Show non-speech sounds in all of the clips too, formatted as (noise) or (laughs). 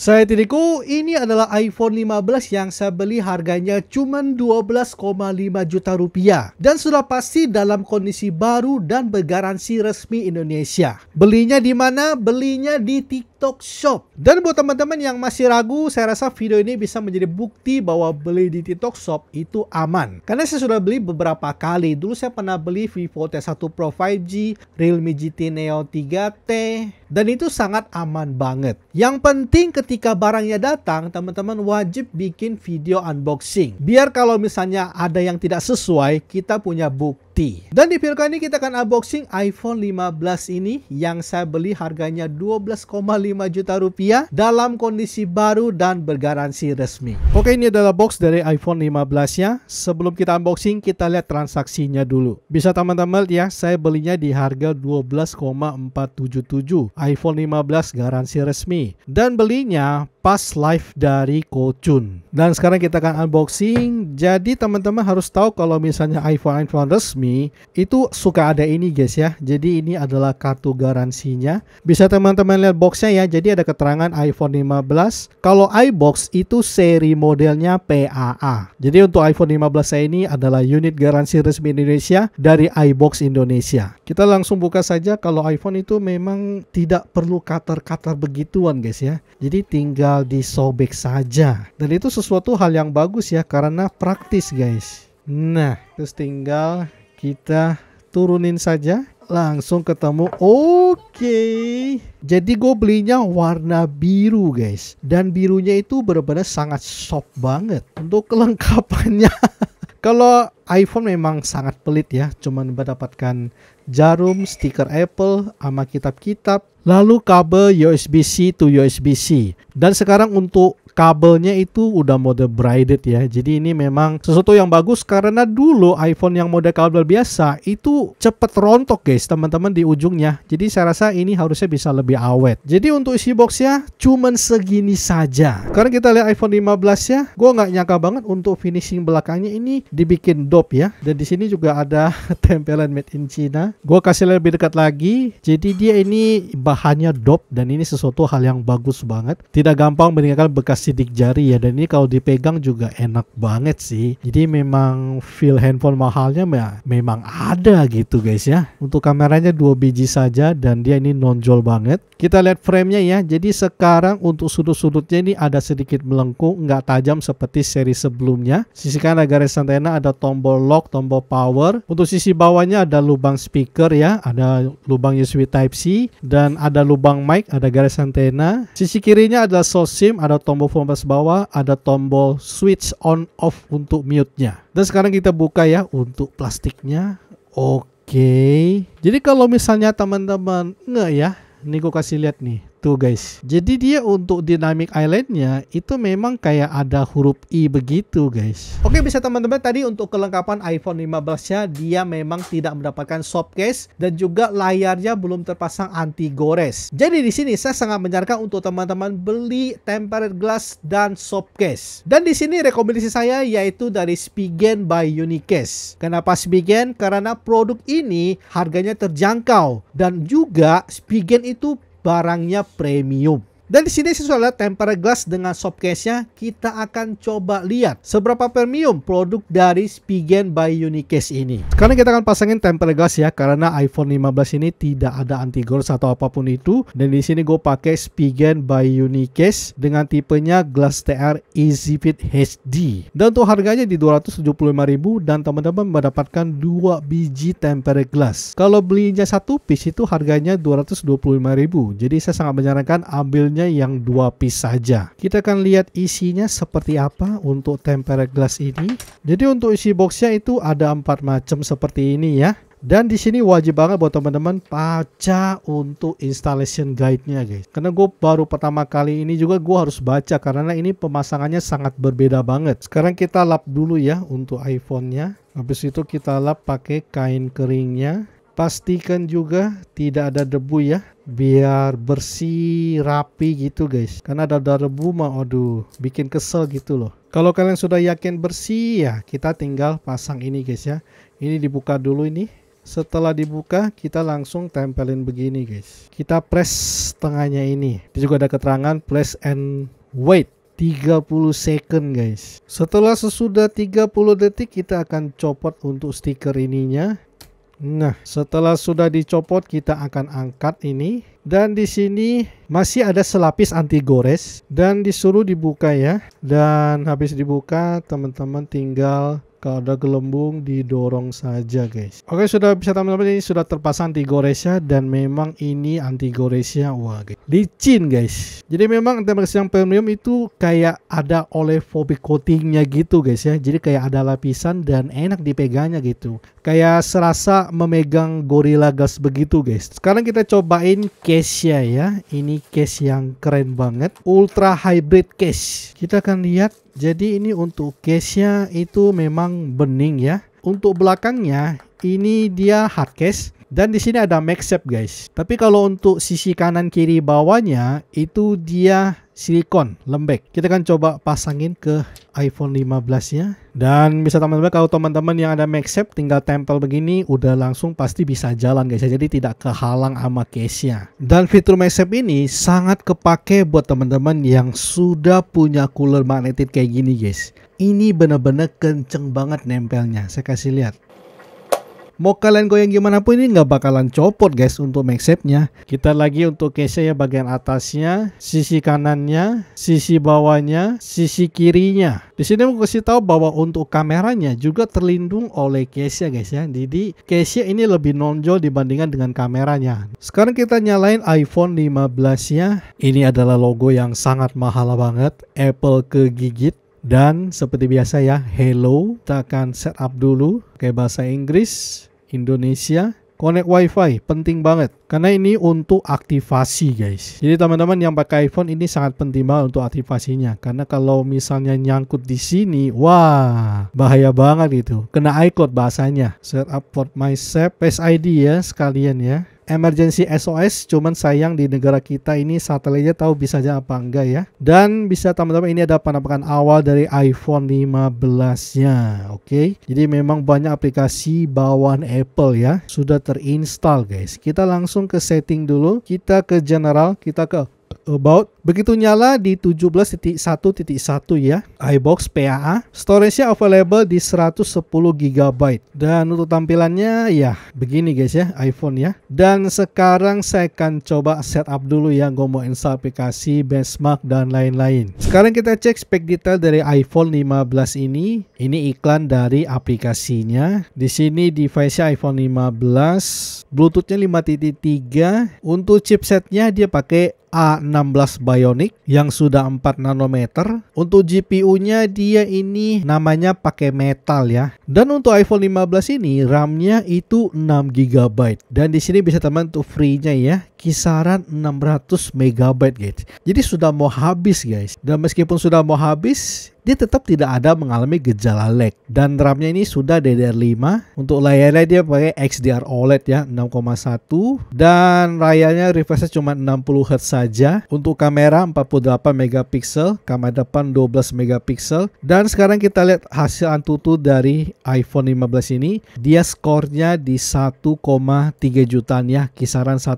Saya tiriku, ini adalah iPhone 15 yang saya beli harganya cuma 12,5 juta rupiah dan sudah pasti dalam kondisi baru dan bergaransi resmi Indonesia. Belinya di mana? Belinya di tiket TikTok Shop. Dan buat teman-teman yang masih ragu, saya rasa video ini bisa menjadi bukti bahwa beli di TikTok Shop itu aman. Karena saya sudah beli beberapa kali. Dulu saya pernah beli Vivo T1 Pro 5G, Realme GT Neo 3T, dan itu sangat aman banget. Yang penting ketika barangnya datang, teman-teman wajib bikin video unboxing. Biar kalau misalnya ada yang tidak sesuai, kita punya bukti dan di video kali ini kita akan unboxing iPhone 15 ini yang saya beli harganya 12,5 juta rupiah dalam kondisi baru dan bergaransi resmi. Oke ini adalah box dari iPhone 15 nya. Sebelum kita unboxing kita lihat transaksinya dulu. Bisa teman-teman ya saya belinya di harga 12,477 iPhone 15 garansi resmi dan belinya pas live dari Kocun. Dan sekarang kita akan unboxing. Jadi teman-teman harus tahu kalau misalnya iPhone iPhone resmi ini itu suka ada ini guys ya. Jadi ini adalah kartu garansinya. Bisa teman-teman lihat boxnya ya. Jadi ada keterangan iPhone 15. Kalau iBox itu seri modelnya PAA. Jadi untuk iPhone 15 saya ini adalah unit garansi resmi Indonesia dari iBox Indonesia. Kita langsung buka saja kalau iPhone itu memang tidak perlu cutter-cutter begituan guys ya. Jadi tinggal disobek saja. Dan itu sesuatu hal yang bagus ya karena praktis guys. Nah, terus tinggal kita turunin saja. Langsung ketemu. Oke. Okay. Jadi gue belinya warna biru guys. Dan birunya itu benar-benar sangat soft banget. Untuk kelengkapannya. (laughs) Kalau iPhone memang sangat pelit ya. Cuman mendapatkan jarum, stiker Apple, sama kitab-kitab. Lalu kabel USB-C to USB-C. Dan sekarang untuk kabelnya itu udah mode braided ya. Jadi ini memang sesuatu yang bagus karena dulu iPhone yang mode kabel biasa itu cepet rontok guys teman-teman di ujungnya. Jadi saya rasa ini harusnya bisa lebih awet. Jadi untuk isi boxnya cuman segini saja. Karena kita lihat iPhone 15 ya, gue nggak nyangka banget untuk finishing belakangnya ini dibikin dop ya. Dan di sini juga ada (laughs) tempelan made in China. Gue kasih lebih dekat lagi. Jadi dia ini bahannya dop dan ini sesuatu hal yang bagus banget. Tidak gampang meninggalkan bekas sidik jari ya dan ini kalau dipegang juga enak banget sih jadi memang feel handphone mahalnya ya, memang ada gitu guys ya untuk kameranya dua biji saja dan dia ini nonjol banget kita lihat framenya ya jadi sekarang untuk sudut-sudutnya ini ada sedikit melengkung nggak tajam seperti seri sebelumnya sisi kanan garis antena ada tombol lock tombol power untuk sisi bawahnya ada lubang speaker ya ada lubang USB Type C dan ada lubang mic ada garis antena sisi kirinya ada slot SIM ada tombol pas bawah ada tombol switch on off untuk mute-nya. Dan sekarang kita buka ya untuk plastiknya. Oke. Okay. Jadi kalau misalnya teman-teman nge ya, ini gue kasih lihat nih gitu guys. Jadi dia untuk dynamic islandnya itu memang kayak ada huruf I begitu guys. Oke bisa teman-teman tadi untuk kelengkapan iPhone 15 nya dia memang tidak mendapatkan soft case dan juga layarnya belum terpasang anti gores. Jadi di sini saya sangat menyarankan untuk teman-teman beli tempered glass dan soft case. Dan di sini rekomendasi saya yaitu dari Spigen by Unicase. Kenapa Spigen? Karena produk ini harganya terjangkau dan juga Spigen itu barangnya premium dan di sini sesuai lihat tempered glass dengan softcase-nya, kita akan coba lihat seberapa premium produk dari Spigen by Unicase ini. Sekarang kita akan pasangin tempered glass ya, karena iPhone 15 ini tidak ada anti gores atau apapun itu. Dan di sini gue pakai Spigen by Unicase dengan tipenya glass TR Easy Fit HD. Dan untuk harganya di 275.000 dan teman-teman mendapatkan dua biji tempered glass. Kalau belinya satu piece itu harganya 225.000. Jadi saya sangat menyarankan ambilnya hanya yang dua piece saja. Kita akan lihat isinya seperti apa untuk tempered glass ini. Jadi untuk isi boxnya itu ada empat macam seperti ini ya. Dan di sini wajib banget buat teman-teman baca untuk installation guide-nya guys. Karena gue baru pertama kali ini juga gue harus baca karena ini pemasangannya sangat berbeda banget. Sekarang kita lap dulu ya untuk iPhone-nya. Habis itu kita lap pakai kain keringnya pastikan juga tidak ada debu ya biar bersih rapi gitu guys karena ada, ada debu mah aduh bikin kesel gitu loh kalau kalian sudah yakin bersih ya kita tinggal pasang ini guys ya ini dibuka dulu ini setelah dibuka kita langsung tempelin begini guys kita press tengahnya ini Di juga ada keterangan press and wait 30 second guys setelah sesudah 30 detik kita akan copot untuk stiker ininya Nah, setelah sudah dicopot kita akan angkat ini dan di sini masih ada selapis anti gores dan disuruh dibuka ya. Dan habis dibuka teman-teman tinggal kalau ada gelembung didorong saja guys. Oke sudah bisa teman-teman ini sudah terpasang anti goresnya dan memang ini anti goresnya wah guys. licin guys. Jadi memang anti gores yang premium itu kayak ada oleophobic coatingnya gitu guys ya. Jadi kayak ada lapisan dan enak dipegangnya gitu kayak serasa memegang Gorilla gas begitu guys. Sekarang kita cobain case-nya ya. Ini case yang keren banget. Ultra Hybrid Case. Kita akan lihat. Jadi ini untuk case-nya itu memang bening ya. Untuk belakangnya ini dia hard case. Dan di sini ada max guys. Tapi kalau untuk sisi kanan kiri bawahnya itu dia silikon lembek. Kita akan coba pasangin ke iPhone 15-nya. Dan bisa teman-teman kalau teman-teman yang ada MagSafe tinggal tempel begini udah langsung pasti bisa jalan guys. Ya. Jadi tidak kehalang sama case-nya. Dan fitur MagSafe ini sangat kepake buat teman-teman yang sudah punya cooler magnetic kayak gini guys. Ini benar-benar kenceng banget nempelnya. Saya kasih lihat. Mau kalian goyang gimana pun ini nggak bakalan copot guys untuk magsafe-nya. Kita lagi untuk case ya bagian atasnya, sisi kanannya, sisi bawahnya, sisi kirinya. Di sini mau kasih tahu bahwa untuk kameranya juga terlindung oleh case ya guys ya. Jadi case nya ini lebih nonjol dibandingkan dengan kameranya. Sekarang kita nyalain iPhone 15 nya Ini adalah logo yang sangat mahal banget. Apple kegigit dan seperti biasa ya, hello, kita akan setup dulu kayak bahasa Inggris. Indonesia connect wifi penting banget karena ini untuk aktivasi guys jadi teman-teman yang pakai iPhone ini sangat penting banget untuk aktivasinya karena kalau misalnya nyangkut di sini wah bahaya banget itu kena iCloud bahasanya set up for my save face ID ya sekalian ya emergency SOS cuman sayang di negara kita ini satelitnya tahu bisa aja apa enggak ya dan bisa teman-teman ini ada penampakan awal dari iPhone 15 nya oke okay? jadi memang banyak aplikasi bawaan Apple ya sudah terinstall guys kita langsung ke setting dulu kita ke general kita ke about Begitu nyala di 17.1.1 ya, iBox PAA. Storage-nya available di 110 GB. Dan untuk tampilannya ya begini guys ya, iPhone ya. Dan sekarang saya akan coba setup dulu ya, gue mau install aplikasi, benchmark dan lain-lain. Sekarang kita cek spek detail dari iPhone 15 ini. Ini iklan dari aplikasinya. Di sini device-nya iPhone 15, Bluetooth-nya 5.3. Untuk chipsetnya dia pakai A16 Bionic yang sudah 4 nanometer. Untuk GPU-nya dia ini namanya pakai metal ya. Dan untuk iPhone 15 ini RAM-nya itu 6 GB dan di sini bisa teman tuh free-nya ya kisaran 600 MB guys. Jadi sudah mau habis guys. Dan meskipun sudah mau habis, dia tetap tidak ada mengalami gejala lag. Dan RAM-nya ini sudah DDR5. Untuk layarnya dia pakai XDR OLED ya, 6,1. Dan rayanya refreshnya cuma 60 Hz saja. Untuk kamera 48 megapiksel, kamera depan 12 megapiksel. Dan sekarang kita lihat hasil Antutu dari iPhone 15 ini. Dia skornya di 1,3 jutaan ya, kisaran 1,4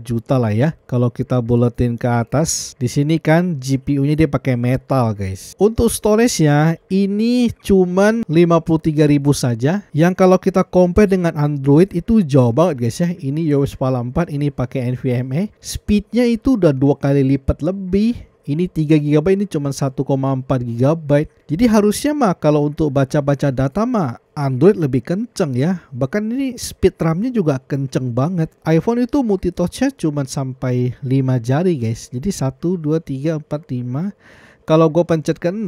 juta lah ya. Kalau kita buletin ke atas, di sini kan GPU-nya dia pakai metal guys. Untuk untuk storage-nya ini cuman 53.000 saja. Yang kalau kita compare dengan Android itu jauh banget guys ya. Ini iOS Pala 4, ini pakai NVMe. Speednya itu udah dua kali lipat lebih ini 3 GB ini cuma 1,4 GB. Jadi harusnya mah kalau untuk baca-baca data mah Android lebih kenceng ya. Bahkan ini speed RAM-nya juga kenceng banget. iPhone itu multi touch-nya cuma sampai 5 jari guys. Jadi 1 2 3 4 5 kalau gue pencet ke 6,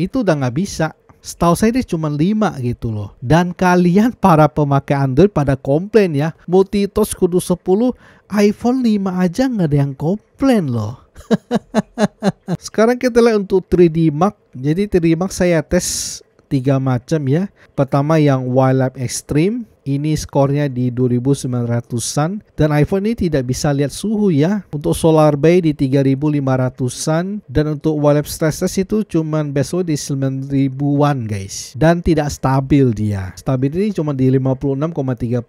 itu udah nggak bisa. Setahu saya ini cuma 5 gitu loh. Dan kalian para pemakai Android pada komplain ya. Multitouch kudu 10, iPhone 5 aja nggak ada yang komplain loh. (laughs) Sekarang kita lihat untuk 3D Max. Jadi 3D Max saya tes tiga macam ya. Pertama yang wildlife extreme, ini skornya di 2900-an dan iPhone ini tidak bisa lihat suhu ya untuk solar bay di 3500-an dan untuk wallet stress test itu cuma besok di 9000-an guys dan tidak stabil dia stabil ini cuma di 56,3%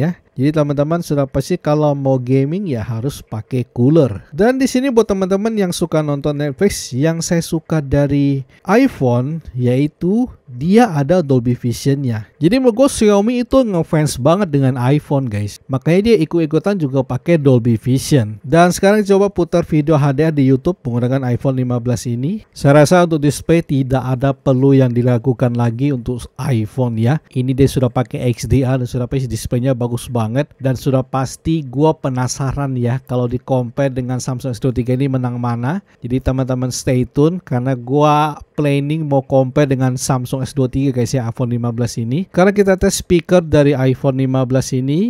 ya jadi teman-teman sudah pasti kalau mau gaming ya harus pakai cooler. Dan di sini buat teman-teman yang suka nonton Netflix, yang saya suka dari iPhone yaitu dia ada Dolby Vision-nya. Jadi menurut gue Xiaomi itu ngefans banget dengan iPhone guys. Makanya dia ikut-ikutan juga pakai Dolby Vision. Dan sekarang coba putar video HDR di YouTube menggunakan iPhone 15 ini. Saya rasa untuk display tidak ada perlu yang dilakukan lagi untuk iPhone ya. Ini dia sudah pakai XDR dan sudah pasti display-nya bagus banget banget dan sudah pasti gue penasaran ya kalau di compare dengan Samsung S23 ini menang mana. Jadi teman-teman stay tune karena gue planning mau compare dengan Samsung S23 guys ya iPhone 15 ini. Karena kita tes speaker dari iPhone 15 ini.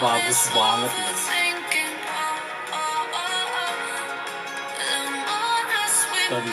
Bagus banget ya. Dari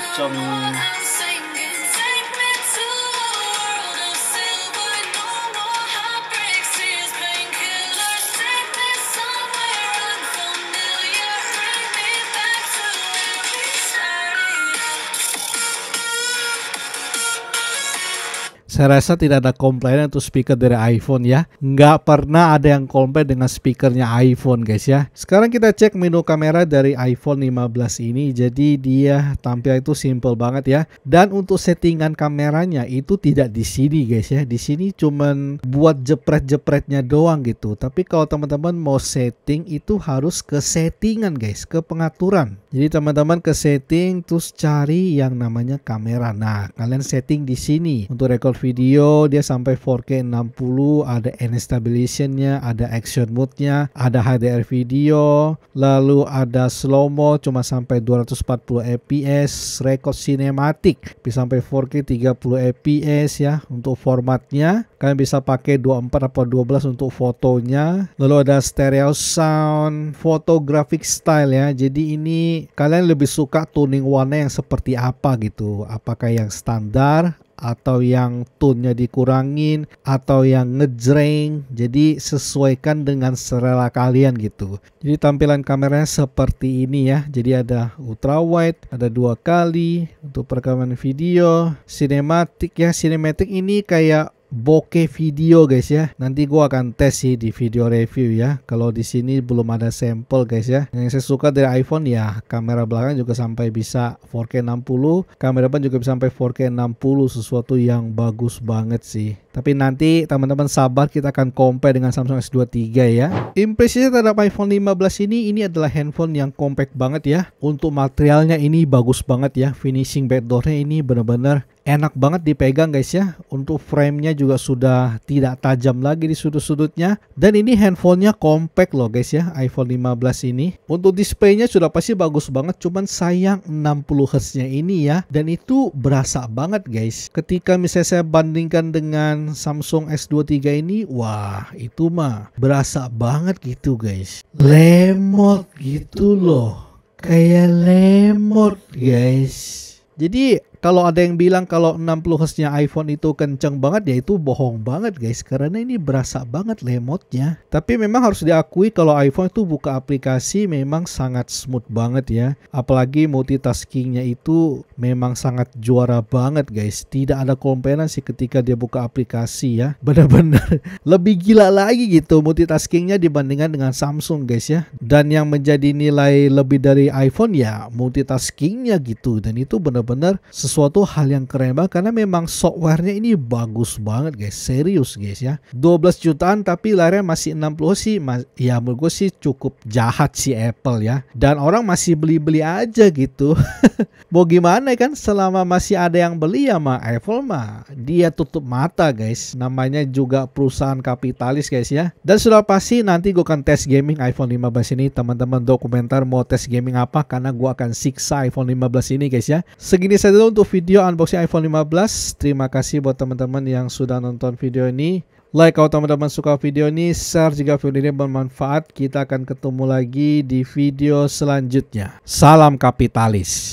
Saya rasa tidak ada komplain untuk speaker dari iPhone ya. Nggak pernah ada yang komplain dengan speakernya iPhone guys ya. Sekarang kita cek menu kamera dari iPhone 15 ini. Jadi dia tampil itu simple banget ya. Dan untuk settingan kameranya itu tidak di sini guys ya. Di sini cuman buat jepret-jepretnya doang gitu. Tapi kalau teman-teman mau setting itu harus ke settingan guys, ke pengaturan. Jadi teman-teman ke setting terus cari yang namanya kamera. Nah, kalian setting di sini untuk record video video dia sampai 4K 60 ada enhance stabilizationnya ada action mode-nya ada HDR video lalu ada slow mo cuma sampai 240 fps record sinematik bisa sampai 4K 30 fps ya untuk formatnya kalian bisa pakai 24 atau 12 untuk fotonya lalu ada stereo sound photographic style ya jadi ini kalian lebih suka tuning warna yang seperti apa gitu apakah yang standar atau yang tone nya dikurangin atau yang ngejreng jadi sesuaikan dengan selera kalian gitu jadi tampilan kameranya seperti ini ya jadi ada ultra wide ada dua kali untuk perekaman video cinematic ya cinematic ini kayak bokeh video guys ya. Nanti gua akan tes sih di video review ya. Kalau di sini belum ada sampel guys ya. Yang saya suka dari iPhone ya kamera belakang juga sampai bisa 4K 60, kamera depan juga bisa sampai 4K 60 sesuatu yang bagus banget sih. Tapi nanti teman-teman sabar kita akan compare dengan Samsung S23 ya. Impresinya terhadap iPhone 15 ini, ini adalah handphone yang compact banget ya. Untuk materialnya ini bagus banget ya. Finishing backdoornya ini benar-benar enak banget dipegang guys ya untuk framenya juga sudah tidak tajam lagi di sudut-sudutnya dan ini handphonenya compact loh guys ya iPhone 15 ini untuk displaynya sudah pasti bagus banget cuman sayang 60 Hz nya ini ya dan itu berasa banget guys ketika misalnya saya bandingkan dengan Samsung S23 ini, wah itu mah berasa banget gitu guys. Lemot gitu loh. Kayak lemot guys. Jadi kalau ada yang bilang kalau 60 Hz-nya iPhone itu kenceng banget ya itu bohong banget guys karena ini berasa banget lemotnya. Tapi memang harus diakui kalau iPhone itu buka aplikasi memang sangat smooth banget ya. Apalagi multitaskingnya itu memang sangat juara banget guys. Tidak ada komplain sih ketika dia buka aplikasi ya. (laughs) Benar-benar lebih gila lagi gitu multitaskingnya dibandingkan dengan Samsung guys ya. Dan yang menjadi nilai lebih dari iPhone ya multitaskingnya gitu dan itu benar-benar sesuatu hal yang keren banget karena memang softwarenya ini bagus banget guys serius guys ya 12 jutaan tapi layarnya masih 60 sih mas ya menurut gue sih cukup jahat si Apple ya dan orang masih beli-beli aja gitu (laughs) mau gimana kan selama masih ada yang beli ya mah Apple mah dia tutup mata guys namanya juga perusahaan kapitalis guys ya dan sudah pasti nanti gue akan tes gaming iPhone 15 ini teman-teman dokumenter mau tes gaming apa karena gue akan siksa iPhone 15 ini guys ya segini saja untuk untuk video unboxing iPhone 15. Terima kasih buat teman-teman yang sudah nonton video ini. Like kalau teman-teman suka video ini, share jika video ini bermanfaat. Kita akan ketemu lagi di video selanjutnya. Salam kapitalis.